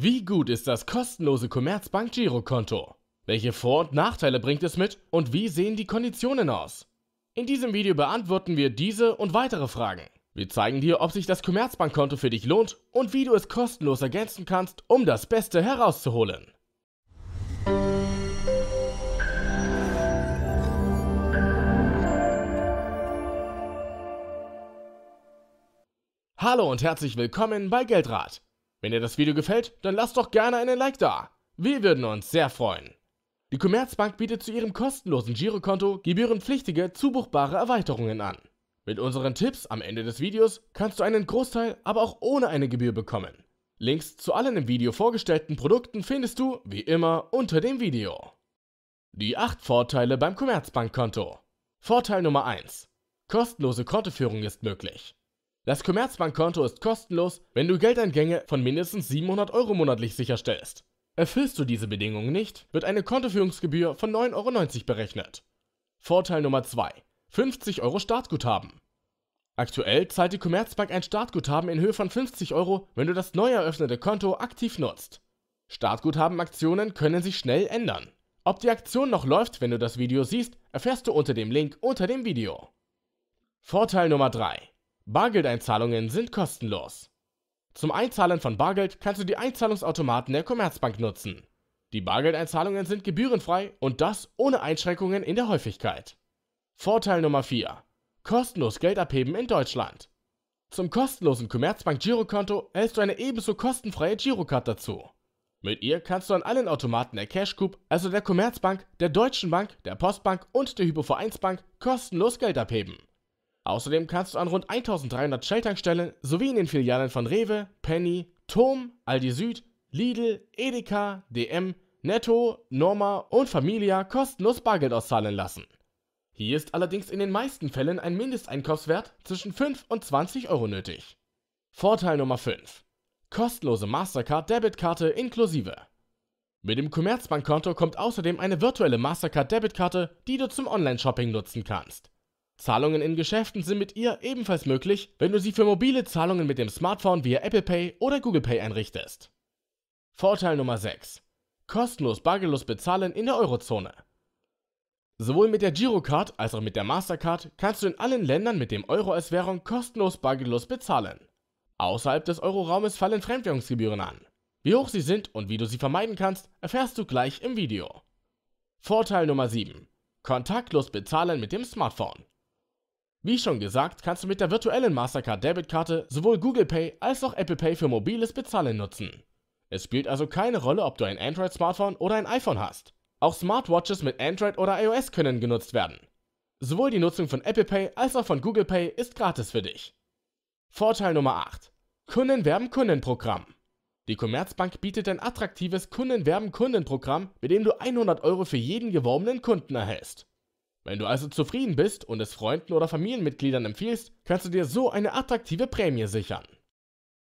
Wie gut ist das kostenlose Commerzbank Girokonto? Welche Vor- und Nachteile bringt es mit und wie sehen die Konditionen aus? In diesem Video beantworten wir diese und weitere Fragen. Wir zeigen dir, ob sich das Commerzbankkonto für dich lohnt und wie du es kostenlos ergänzen kannst, um das Beste herauszuholen. Hallo und herzlich willkommen bei Geldrat. Wenn dir das Video gefällt, dann lass doch gerne einen Like da. Wir würden uns sehr freuen. Die Commerzbank bietet zu ihrem kostenlosen Girokonto gebührenpflichtige, zubuchbare Erweiterungen an. Mit unseren Tipps am Ende des Videos kannst du einen Großteil, aber auch ohne eine Gebühr bekommen. Links zu allen im Video vorgestellten Produkten findest du, wie immer, unter dem Video. Die 8 Vorteile beim Commerzbankkonto. Vorteil Nummer 1. Kostenlose Kontoführung ist möglich. Das Commerzbankkonto ist kostenlos, wenn du Geldeingänge von mindestens 700 Euro monatlich sicherstellst. Erfüllst du diese Bedingungen nicht, wird eine Kontoführungsgebühr von 9,90 Euro berechnet. Vorteil Nummer 2. 50 Euro Startguthaben. Aktuell zahlt die Commerzbank ein Startguthaben in Höhe von 50 Euro, wenn du das neu eröffnete Konto aktiv nutzt. Startguthabenaktionen können sich schnell ändern. Ob die Aktion noch läuft, wenn du das Video siehst, erfährst du unter dem Link unter dem Video. Vorteil Nummer 3. Bargeldeinzahlungen sind kostenlos. Zum Einzahlen von Bargeld kannst du die Einzahlungsautomaten der Commerzbank nutzen. Die Bargeldeinzahlungen sind gebührenfrei und das ohne Einschränkungen in der Häufigkeit. Vorteil Nummer 4. Kostenlos Geld abheben in Deutschland. Zum kostenlosen Commerzbank Girokonto erhältst du eine ebenso kostenfreie Girocard dazu. Mit ihr kannst du an allen Automaten der Cashcoop, also der Commerzbank, der Deutschen Bank, der Postbank und der Hypovereinsbank kostenlos Geld abheben. Außerdem kannst du an rund 1300 Shell-Tankstellen sowie in den Filialen von Rewe, Penny, Tom, Aldi Süd, Lidl, Edeka, DM, Netto, Norma und Familia kostenlos Bargeld auszahlen lassen. Hier ist allerdings in den meisten Fällen ein Mindesteinkaufswert zwischen 5 und 20 Euro nötig. Vorteil Nummer 5. Kostenlose Mastercard-Debitkarte inklusive. Mit dem Commerzbankkonto kommt außerdem eine virtuelle Mastercard-Debitkarte, die du zum Online-Shopping nutzen kannst. Zahlungen in Geschäften sind mit ihr ebenfalls möglich, wenn du sie für mobile Zahlungen mit dem Smartphone via Apple Pay oder Google Pay einrichtest. Vorteil Nummer 6. Kostenlos bargellos bezahlen in der Eurozone. Sowohl mit der Girocard als auch mit der Mastercard kannst du in allen Ländern mit dem Euro als Währung kostenlos bargellos bezahlen. Außerhalb des Euroraumes fallen Fremdwährungsgebühren an. Wie hoch sie sind und wie du sie vermeiden kannst, erfährst du gleich im Video. Vorteil Nummer 7. Kontaktlos bezahlen mit dem Smartphone. Wie schon gesagt, kannst du mit der virtuellen Mastercard-Debitkarte sowohl Google Pay als auch Apple Pay für mobiles Bezahlen nutzen. Es spielt also keine Rolle, ob du ein Android-Smartphone oder ein iPhone hast. Auch Smartwatches mit Android oder iOS können genutzt werden. Sowohl die Nutzung von Apple Pay als auch von Google Pay ist gratis für dich. Vorteil Nummer 8. Kundenwerben-Kundenprogramm. Die Commerzbank bietet ein attraktives Kundenwerben-Kundenprogramm, mit dem du 100 Euro für jeden geworbenen Kunden erhältst. Wenn du also zufrieden bist und es Freunden oder Familienmitgliedern empfiehlst, kannst du dir so eine attraktive Prämie sichern.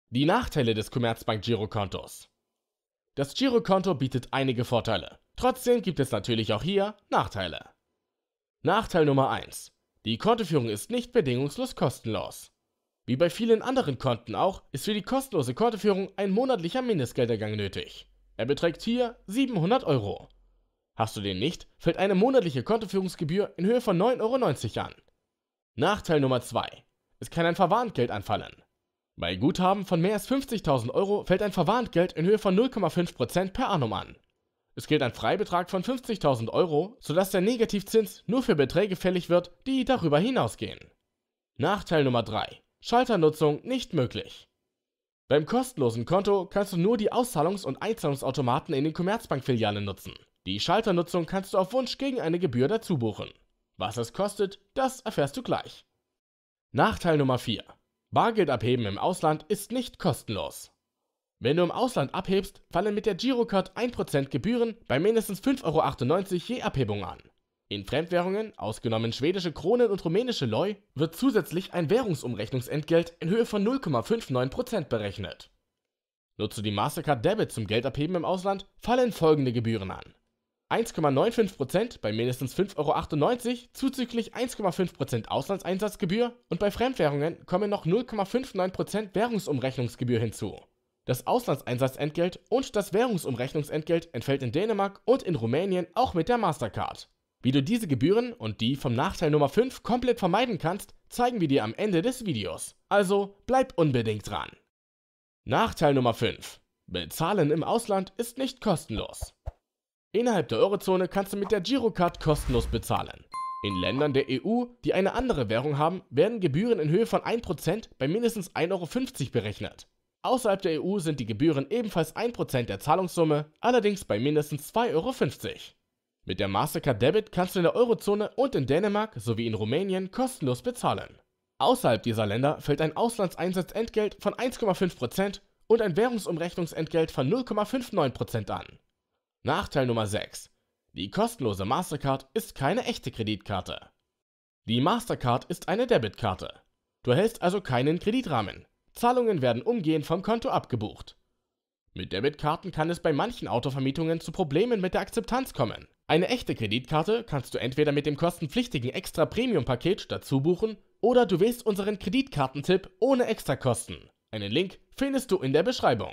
Die Nachteile des Commerzbank Girokontos. Das Girokonto bietet einige Vorteile. Trotzdem gibt es natürlich auch hier Nachteile. Nachteil Nummer 1. Die Kontoführung ist nicht bedingungslos kostenlos. Wie bei vielen anderen Konten auch, ist für die kostenlose Kontoführung ein monatlicher Mindestgeldergang nötig. Er beträgt hier 700 Euro. Hast du den nicht, fällt eine monatliche Kontoführungsgebühr in Höhe von 9,90 Euro an. Nachteil Nummer 2. Es kann ein Verwarntgeld anfallen. Bei Guthaben von mehr als 50.000 Euro fällt ein Verwarntgeld in Höhe von 0,5% per annum an. Es gilt ein Freibetrag von 50.000 Euro, sodass der Negativzins nur für Beträge fällig wird, die darüber hinausgehen. Nachteil Nummer 3. Schalternutzung nicht möglich. Beim kostenlosen Konto kannst du nur die Auszahlungs- und Einzahlungsautomaten in den Commerzbankfilialen nutzen. Die Schalternutzung kannst du auf Wunsch gegen eine Gebühr dazu buchen. Was es kostet, das erfährst du gleich. Nachteil Nummer 4. Bargeld abheben im Ausland ist nicht kostenlos. Wenn du im Ausland abhebst, fallen mit der Girocard 1% Gebühren bei mindestens 5,98 Euro je Abhebung an. In Fremdwährungen, ausgenommen schwedische Kronen und rumänische Loi, wird zusätzlich ein Währungsumrechnungsentgelt in Höhe von 0,59% berechnet. Nutzt du die Mastercard Debit zum Geldabheben im Ausland, fallen folgende Gebühren an. 1,95% bei mindestens 5,98 Euro, zuzüglich 1,5% Auslandseinsatzgebühr und bei Fremdwährungen kommen noch 0,59% Währungsumrechnungsgebühr hinzu. Das Auslandseinsatzentgelt und das Währungsumrechnungsentgelt entfällt in Dänemark und in Rumänien auch mit der Mastercard. Wie du diese Gebühren und die vom Nachteil Nummer 5 komplett vermeiden kannst, zeigen wir dir am Ende des Videos. Also bleib unbedingt dran! Nachteil Nummer 5 Bezahlen im Ausland ist nicht kostenlos. Innerhalb der Eurozone kannst du mit der Girocard kostenlos bezahlen. In Ländern der EU, die eine andere Währung haben, werden Gebühren in Höhe von 1% bei mindestens 1,50 Euro berechnet. Außerhalb der EU sind die Gebühren ebenfalls 1% der Zahlungssumme, allerdings bei mindestens 2,50 Euro. Mit der Mastercard Debit kannst du in der Eurozone und in Dänemark sowie in Rumänien kostenlos bezahlen. Außerhalb dieser Länder fällt ein Auslandseinsatzentgelt von 1,5% und ein Währungsumrechnungsentgelt von 0,59% an. Nachteil Nummer 6. Die kostenlose Mastercard ist keine echte Kreditkarte. Die Mastercard ist eine Debitkarte. Du erhältst also keinen Kreditrahmen. Zahlungen werden umgehend vom Konto abgebucht. Mit Debitkarten kann es bei manchen Autovermietungen zu Problemen mit der Akzeptanz kommen. Eine echte Kreditkarte kannst du entweder mit dem kostenpflichtigen Extra Premium Paket dazu buchen oder du wählst unseren Kreditkartentipp ohne Extrakosten. Einen Link findest du in der Beschreibung.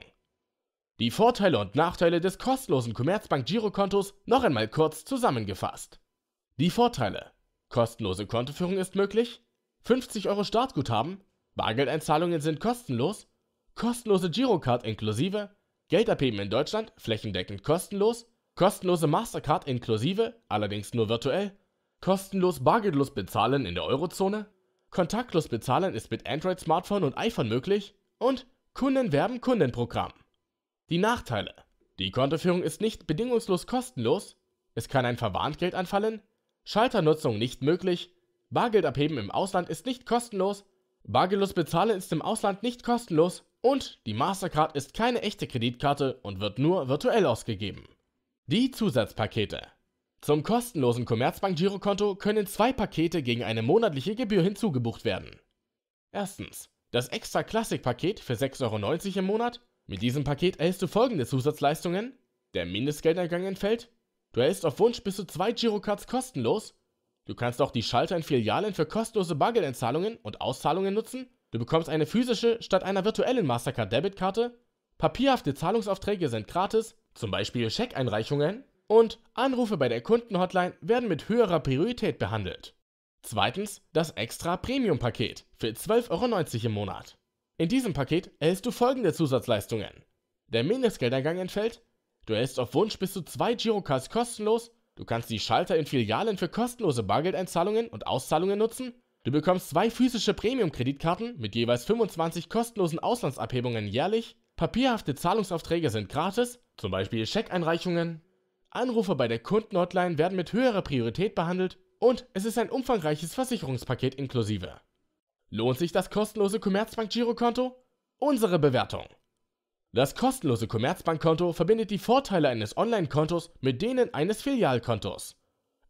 Die Vorteile und Nachteile des kostenlosen Commerzbank Girokontos noch einmal kurz zusammengefasst. Die Vorteile. Kostenlose Kontoführung ist möglich, 50 Euro Startguthaben, Bargeldeinzahlungen sind kostenlos, kostenlose Girocard inklusive, Geld abheben in Deutschland flächendeckend kostenlos, kostenlose Mastercard inklusive, allerdings nur virtuell, kostenlos bargeldlos bezahlen in der Eurozone, kontaktlos bezahlen ist mit Android-Smartphone und iPhone möglich und Kunden werben Kundenprogramm. Die Nachteile. Die Kontoführung ist nicht bedingungslos kostenlos, es kann ein Verwarntgeld anfallen, Schalternutzung nicht möglich, Bargeld abheben im Ausland ist nicht kostenlos, bargeldlos bezahlen ist im Ausland nicht kostenlos und die Mastercard ist keine echte Kreditkarte und wird nur virtuell ausgegeben. Die Zusatzpakete. Zum kostenlosen Commerzbank-Girokonto können zwei Pakete gegen eine monatliche Gebühr hinzugebucht werden. Erstens das Extra Classic Paket für 6,90 Euro im Monat mit diesem Paket erhältst du folgende Zusatzleistungen. Der Mindestgeldeingang entfällt. Du erhältst auf Wunsch bis zu zwei Girocards kostenlos. Du kannst auch die Schalter in Filialen für kostenlose Bargeldentzahlungen und Auszahlungen nutzen. Du bekommst eine physische statt einer virtuellen Mastercard-Debitkarte. Papierhafte Zahlungsaufträge sind gratis, zum Beispiel Scheckeinreichungen. Und Anrufe bei der Kundenhotline werden mit höherer Priorität behandelt. Zweitens das extra Premium-Paket für 12,90 Euro im Monat. In diesem Paket erhältst du folgende Zusatzleistungen. Der Mindestgeldangang entfällt, du erhältst auf Wunsch bis zu zwei Girocards kostenlos, du kannst die Schalter in Filialen für kostenlose Bargeldeinzahlungen und Auszahlungen nutzen, du bekommst zwei physische Premium-Kreditkarten mit jeweils 25 kostenlosen Auslandsabhebungen jährlich, papierhafte Zahlungsaufträge sind gratis, zum Beispiel Scheckeinreichungen, Anrufe bei der Kundenhotline werden mit höherer Priorität behandelt und es ist ein umfangreiches Versicherungspaket inklusive. Lohnt sich das kostenlose Commerzbank Girokonto? Unsere Bewertung. Das kostenlose Commerzbankkonto verbindet die Vorteile eines Online-Kontos mit denen eines Filialkontos.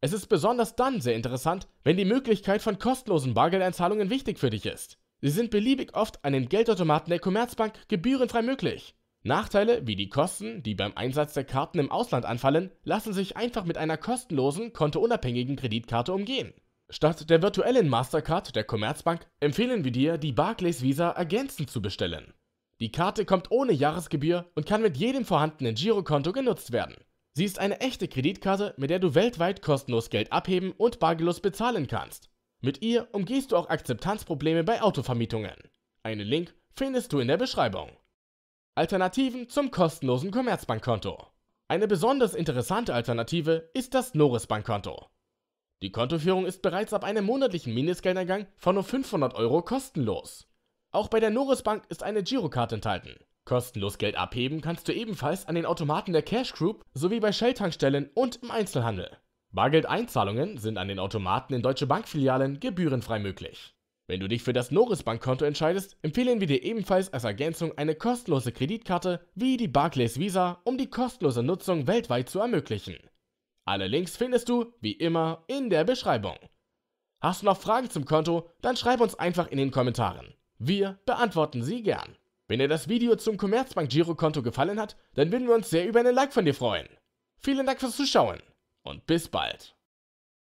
Es ist besonders dann sehr interessant, wenn die Möglichkeit von kostenlosen Bargeldeinzahlungen wichtig für dich ist. Sie sind beliebig oft an den Geldautomaten der Commerzbank gebührenfrei möglich. Nachteile wie die Kosten, die beim Einsatz der Karten im Ausland anfallen, lassen sich einfach mit einer kostenlosen, kontounabhängigen Kreditkarte umgehen. Statt der virtuellen Mastercard der Commerzbank empfehlen wir dir, die Barclays Visa ergänzend zu bestellen. Die Karte kommt ohne Jahresgebühr und kann mit jedem vorhandenen Girokonto genutzt werden. Sie ist eine echte Kreditkarte, mit der du weltweit kostenlos Geld abheben und bargeldlos bezahlen kannst. Mit ihr umgehst du auch Akzeptanzprobleme bei Autovermietungen. Einen Link findest du in der Beschreibung. Alternativen zum kostenlosen Commerzbankkonto. Eine besonders interessante Alternative ist das Noris Bankkonto. Die Kontoführung ist bereits ab einem monatlichen Mindestgeldergang von nur 500 Euro kostenlos. Auch bei der Noris Bank ist eine Girocard enthalten. Kostenlos Geld abheben kannst du ebenfalls an den Automaten der Cash Group sowie bei Shell-Tankstellen und im Einzelhandel. Bargeldeinzahlungen sind an den Automaten in deutsche Bankfilialen gebührenfrei möglich. Wenn du dich für das Noris Bankkonto entscheidest, empfehlen wir dir ebenfalls als Ergänzung eine kostenlose Kreditkarte wie die Barclays Visa, um die kostenlose Nutzung weltweit zu ermöglichen. Alle Links findest du, wie immer, in der Beschreibung. Hast du noch Fragen zum Konto, dann schreib uns einfach in den Kommentaren. Wir beantworten sie gern. Wenn dir das Video zum Commerzbank Girokonto gefallen hat, dann würden wir uns sehr über einen Like von dir freuen. Vielen Dank fürs Zuschauen und bis bald.